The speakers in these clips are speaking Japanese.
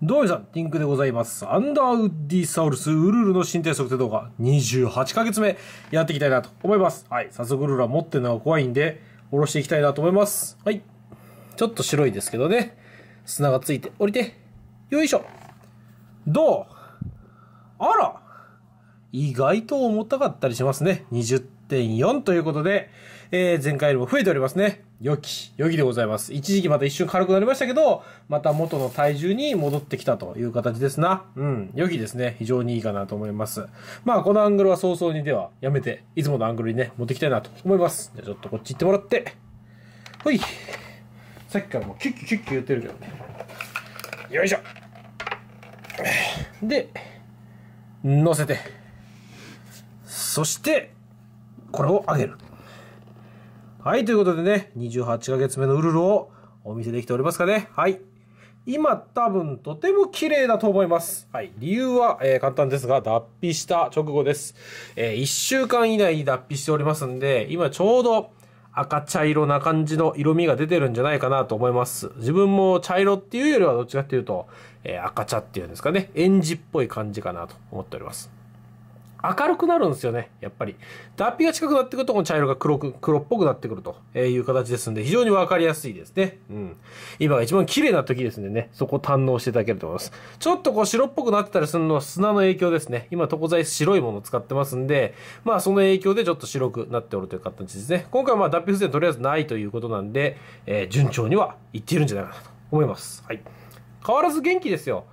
どうもさん、リンクでございます。アンダーウッディサウルスウルルの身体測定動画28ヶ月目やっていきたいなと思います。はい、早速ウルルは持ってるのが怖いんで、下ろしていきたいなと思います。はい。ちょっと白いですけどね。砂がついて、降りて。よいしょ。どうあら意外と重たかったりしますね。20.4ということで、えー、前回よりも増えておりますね。良き、良きでございます。一時期また一瞬軽くなりましたけど、また元の体重に戻ってきたという形ですな。うん、良きですね。非常にいいかなと思います。まあ、このアングルは早々にではやめて、いつものアングルにね、持ってきたいなと思います。じゃあちょっとこっち行ってもらって。ほい。さっきからもうキュッキュッキュッキュ言ってるけどね。よいしょ。で、乗せて。そして、これを上げる。はい、ということでね、28ヶ月目のウルルをお見せできておりますかね。はい。今多分とても綺麗だと思います。はい。理由は、えー、簡単ですが、脱皮した直後です。えー、1週間以内に脱皮しておりますんで、今ちょうど赤茶色な感じの色味が出てるんじゃないかなと思います。自分も茶色っていうよりはどっちかっていうと、えー、赤茶っていうんですかね、エンジっぽい感じかなと思っております。明るくなるんですよね、やっぱり。脱皮が近くなってくると、この茶色が黒く、黒っぽくなってくるという形ですんで、非常にわかりやすいですね。うん。今が一番綺麗な時ですんでね、そこを堪能していただけると思います。ちょっとこう白っぽくなってたりするのは砂の影響ですね。今、床材白いものを使ってますんで、まあその影響でちょっと白くなっておるという形ですね。今回はまあ脱皮不全とりあえずないということなんで、えー、順調にはいっているんじゃないかなと思います。はい。変わらず元気ですよ。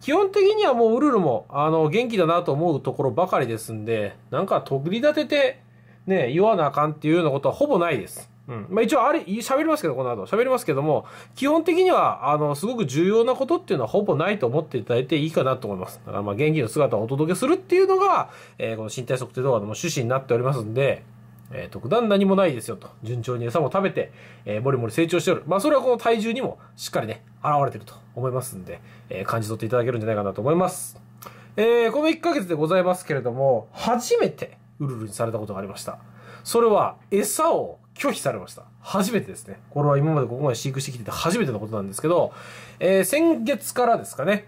基本的にはもうウルルも、あの、元気だなと思うところばかりですんで、なんかとぐり立てて、ね、言わなあかんっていうようなことはほぼないです。うん。まあ一応あれ、喋りますけど、この後。喋りますけども、基本的には、あの、すごく重要なことっていうのはほぼないと思っていただいていいかなと思います。だからま元気の姿をお届けするっていうのが、えー、この身体測定動画の趣旨になっておりますんで、えー、特段何もないですよと。順調に餌も食べて、えー、もりもり成長しておる。まあ、それはこの体重にもしっかりね、現れてると思いますんで、えー、感じ取っていただけるんじゃないかなと思います。えー、この1ヶ月でございますけれども、初めてウルルにされたことがありました。それは、餌を拒否されました。初めてですね。これは今までここまで飼育してきてて初めてのことなんですけど、えー、先月からですかね、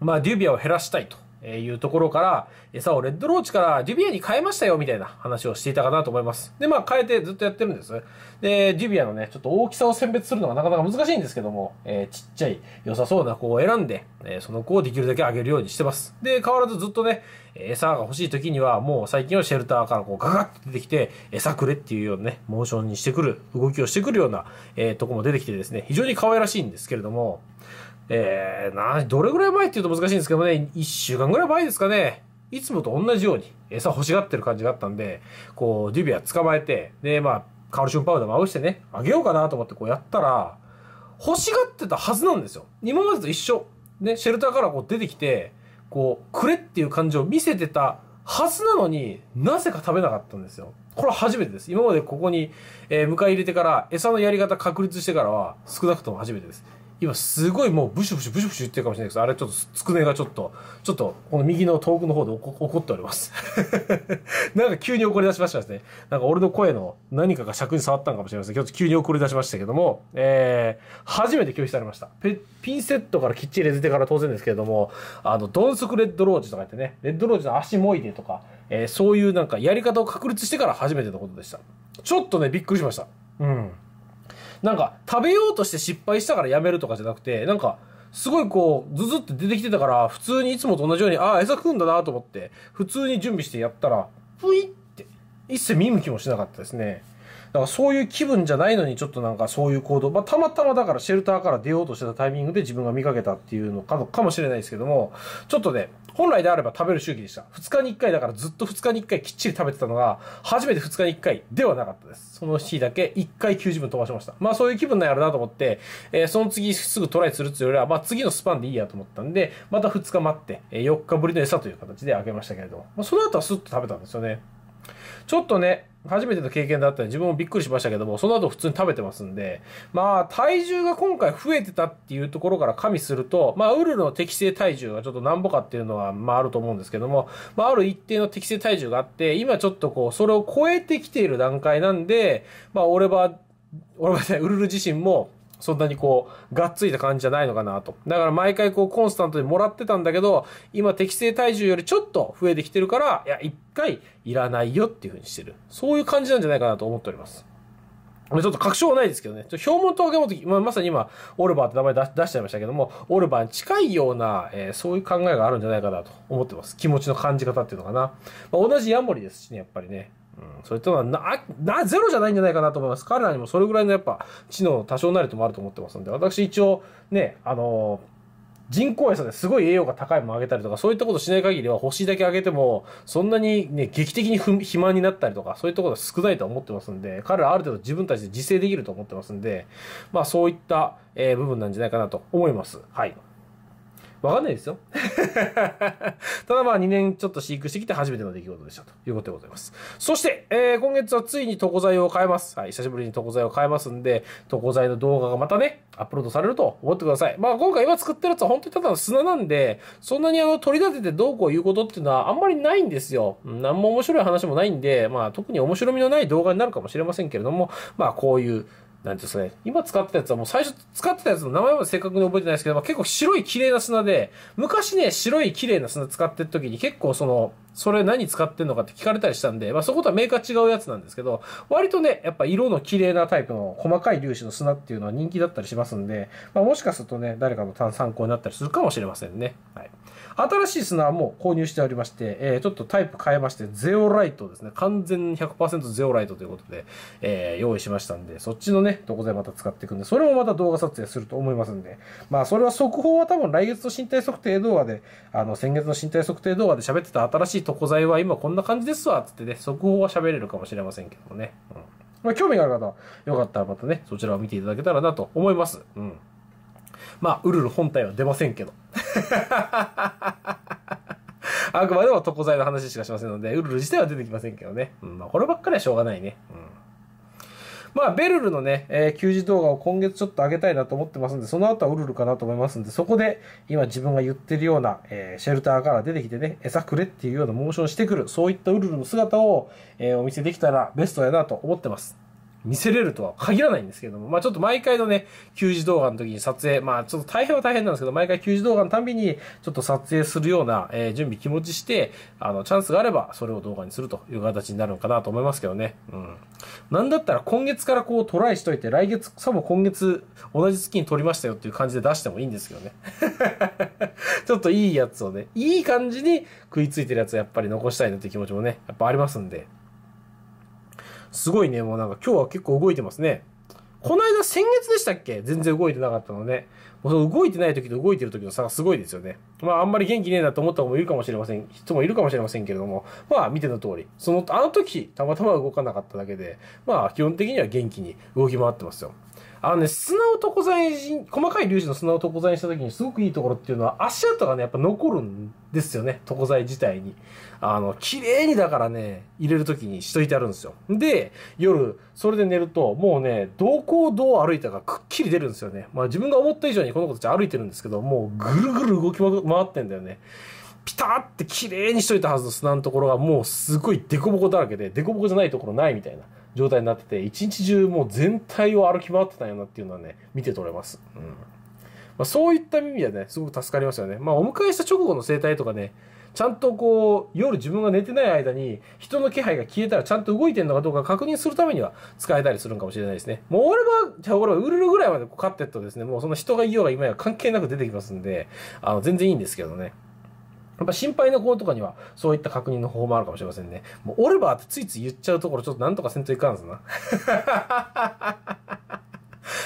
まあ、デュビアを減らしたいと。えいうところから、餌をレッドローチからジュビアに変えましたよ、みたいな話をしていたかなと思います。で、まあ変えてずっとやってるんです。で、ジュビアのね、ちょっと大きさを選別するのがなかなか難しいんですけども、えー、ちっちゃい良さそうな子を選んで、えー、その子をできるだけ上げるようにしてます。で、変わらずずっとね、餌が欲しい時にはもう最近はシェルターからこうガガッと出てきて餌くれっていうようなねモーションにしてくる動きをしてくるような、えー、とこも出てきてですね非常に可愛らしいんですけれども、えー、などれぐらい前って言うと難しいんですけどね1週間ぐらい前ですかねいつもと同じように餌欲しがってる感じがあったんでこうデュビア捕まえてでまあカルシウムパウダーまぶしてねあげようかなと思ってこうやったら欲しがってたはずなんですよ今までと一緒ねシェルターからこう出てきてこう、くれっていう感じを見せてたはずなのになぜか食べなかったんですよ。これは初めてです。今までここに、えー、迎え入れてから、餌のやり方確立してからは少なくとも初めてです。今すごいもうブシュブシュブシュブシュ言ってるかもしれないです。あれちょっとつくねがちょっと、ちょっとこの右の遠くの方で怒っております。なんか急に怒り出しましたですね。なんか俺の声の何かが尺に触ったのかもしれません。今日急に怒り出しましたけども、えー、初めて拒否されました。ピンセットからきっちり入れてから当然ですけれども、あの、ドンスクレッドロージとか言ってね、レッドロージの足もいでとか、えー、そういうなんかやり方を確立してから初めてのことでした。ちょっとね、びっくりしました。うん。なんか食べようとして失敗したからやめるとかじゃなくて、なんか、すごいこう、ズズって出てきてたから、普通にいつもと同じように、ああ、餌食うんだなと思って、普通に準備してやったら、ぷいって、一切見向きもしなかったですね。だからそういう気分じゃないのにちょっとなんかそういう行動、まあ、たまたまだからシェルターから出ようとしてたタイミングで自分が見かけたっていうのかかもしれないですけども、ちょっとね、本来であれば食べる周期でした。2日に1回だからずっと2日に1回きっちり食べてたのが、初めて2日に1回ではなかったです。その日だけ1回90分飛ばしました。まあそういう気分なんやろなと思って、えー、その次すぐトライするっていうよりは、まあ次のスパンでいいやと思ったんで、また2日待って、え4日ぶりの餌という形であげましたけれども、まあ、その後はスッと食べたんですよね。ちょっとね、初めての経験だったんで自分もびっくりしましたけども、その後普通に食べてますんで、まあ体重が今回増えてたっていうところから加味すると、まあウルルの適正体重がちょっとなんぼかっていうのは、まああると思うんですけども、まあある一定の適正体重があって、今ちょっとこう、それを超えてきている段階なんで、まあ俺は、俺はね、ウルル自身も、そんなにこう、がっついた感じじゃないのかなと。だから毎回こう、コンスタントでもらってたんだけど、今適正体重よりちょっと増えてきてるから、いや、一回いらないよっていうふうにしてる。そういう感じなんじゃないかなと思っております。ちょっと確証はないですけどね。ちょ標本と揚げ物、まあ、まさに今、オルバーって名前出しちゃいましたけども、オルバーに近いような、えー、そういう考えがあるんじゃないかなと思ってます。気持ちの感じ方っていうのかな。まあ、同じヤモリですしね、やっぱりね。うん、それとはななゼロじゃないんじゃないかなと思います彼らにもそれぐらいのやっぱ知能多少なりともあると思ってますんで私一応ねあのー人工餌ですごい栄養が高いものあげたりとか、そういったことしない限りは星だけあげても、そんなにね、劇的に肥満になったりとか、そういったことは少ないと思ってますんで、彼らある程度自分たちで自制できると思ってますんで、まあそういった、えー、部分なんじゃないかなと思います。はい。わかんないですよ。ただまあ2年ちょっと飼育してきて初めての出来事でしたということでございます。そして、えー、今月はついに床材を変えます。はい、久しぶりに床材を変えますんで、床材の動画がまたね、アップロードされると思ってください。まあ今回今作ってるやつは本当にただの砂なんで、そんなにあの取り立ててどうこう言うことっていうのはあんまりないんですよ。何も面白い話もないんで、まあ特に面白みのない動画になるかもしれませんけれども、まあこういう、なんてですね、今使ってたやつはもう最初使ってたやつの名前まで正確に覚えてないですけど、まあ、結構白い綺麗な砂で、昔ね、白い綺麗な砂使ってる時に結構その、それ何使ってんのかって聞かれたりしたんで、まあそことはメーカー違うやつなんですけど、割とね、やっぱ色の綺麗なタイプの細かい粒子の砂っていうのは人気だったりしますんで、まあもしかするとね、誰かの参考になったりするかもしれませんね。はい。新しい砂はもう購入しておりまして、えー、ちょっとタイプ変えまして、ゼオライトですね。完全100%ゼオライトということで、えー、用意しましたんで、そっちのね、どこでまた使っていくんで、それもまた動画撮影すると思いますんで、まあそれは速報は多分来月の身体測定動画で、あの先月の身体測定動画で喋ってた新しい床材は今こんな感じですわ、っつってね、速報は喋れるかもしれませんけどもね。うん。まあ、興味がある方、よかったらまたね、そちらを見ていただけたらなと思います。うん。まあ、ウルル本体は出ませんけど。あくまでも床材の話しかしませんので、ウルル自体は出てきませんけどね。うん、まあ、こればっかりはしょうがないね。まあ、ベルルのね、えー、給動画を今月ちょっと上げたいなと思ってますんで、その後はウルルかなと思いますんで、そこで今自分が言ってるような、えー、シェルターから出てきてね、餌くれっていうようなモーションしてくる、そういったウルルの姿を、えー、お見せできたらベストやなと思ってます。見せれるとは限らないんですけども、まあちょっと毎回のね、給仕動画の時に撮影、まあちょっと大変は大変なんですけど、毎回給仕動画のたびに、ちょっと撮影するような、えー、準備気持ちして、あの、チャンスがあれば、それを動画にするという形になるのかなと思いますけどね。うん。なんだったら今月からこうトライしといて、来月、さも今月、同じ月に撮りましたよっていう感じで出してもいいんですけどね。ちょっといいやつをね、いい感じに食いついてるやつをやっぱり残したいなっていう気持ちもね、やっぱありますんで、すごいね、もうなんか今日は結構動いてますね。この間先月でしたっけ全然動いてなかったので、もうその動いてない時と動いてる時の差がすごいですよね。まああんまり元気ねえなと思った方もいるかもしれません、人もいるかもしれませんけれども、まあ見ての通り、その、あの時たまたま動かなかっただけで、まあ基本的には元気に動き回ってますよ。あのね、砂男剤に、細かい粒子の砂を床剤にした時にすごくいいところっていうのは足跡がね、やっぱ残るんですよね、床材自体に。あの、綺麗にだからね、入れる時にしといてあるんですよ。で、夜、それで寝ると、もうね、どこをどう歩いたかくっきり出るんですよね。まあ自分が思った以上にこの子たち歩いてるんですけど、もうぐるぐる動き回ってんだよね。ピタって綺麗にしといたはずの砂のところがもうすごい凸凹だらけで、凸凹じゃないところないみたいな。状態になってて、一日中もう全体を歩き回ってたんやなっていうのはね、見て取れます。うん。まあ、そういった意味ではね、すごく助かりますよね。まあ、お迎えした直後の生態とかね、ちゃんとこう、夜自分が寝てない間に、人の気配が消えたらちゃんと動いてるのかどうか確認するためには使えたりするんかもしれないですね。もう俺は、じゃあ俺はウルルぐらいまでこう飼ってっとですね、もうその人がいようが今や関係なく出てきますんで、あの、全然いいんですけどね。やっぱ心配な子とかには、そういった確認の方法もあるかもしれませんね。もう、オルバーってついつい言っちゃうところ、ちょっとなんとかせんといかんすな。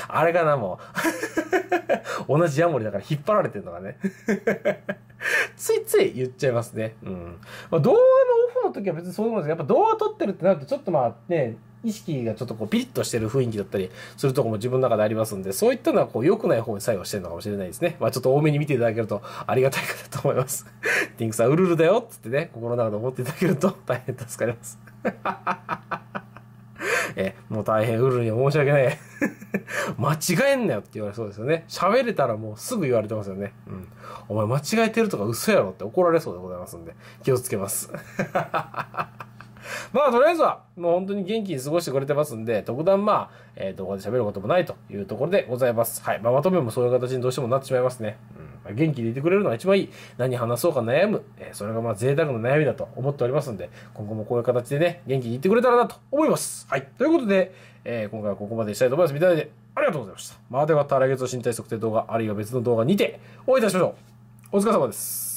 あれかな、もう。同じヤモリだから引っ張られてるのがね。ついつい言っちゃいますね。うん。まあ、動画のオフの時は別にそういうですけど、やっぱ動画撮ってるってなると、ちょっとまあね、意識がちょっとこうピリッとしてる雰囲気だったりするとこも自分の中でありますんで、そういったのはこう良くない方に作用してるのかもしれないですね。まあちょっと多めに見ていただけるとありがたいかなと思います。ティンクさん、うるるだよっつってね、心の中で思っていただけると大変助かります。え、もう大変うるるに申し訳ない。間違えんなよって言われそうですよね。喋れたらもうすぐ言われてますよね。うん。お前間違えてるとか嘘やろって怒られそうでございますんで、気をつけます。まあ、とりあえずは、もう本当に元気に過ごしてくれてますんで、特段まあ、えー、動画で喋ることもないというところでございます。はい。まあ、まとめもそういう形にどうしてもなってしまいますね。うん。元気でいてくれるのが一番いい。何話そうか悩む。えー、それがまあ、贅沢な悩みだと思っておりますんで、今後もこういう形でね、元気にいってくれたらなと思います。はい。ということで、えー、今回はここまでしたいと思います。見たいでありがとうございました。まあ、ではまた来月の身体測定動画、あるいは別の動画にて、お会いいたしましょう。お疲れ様です。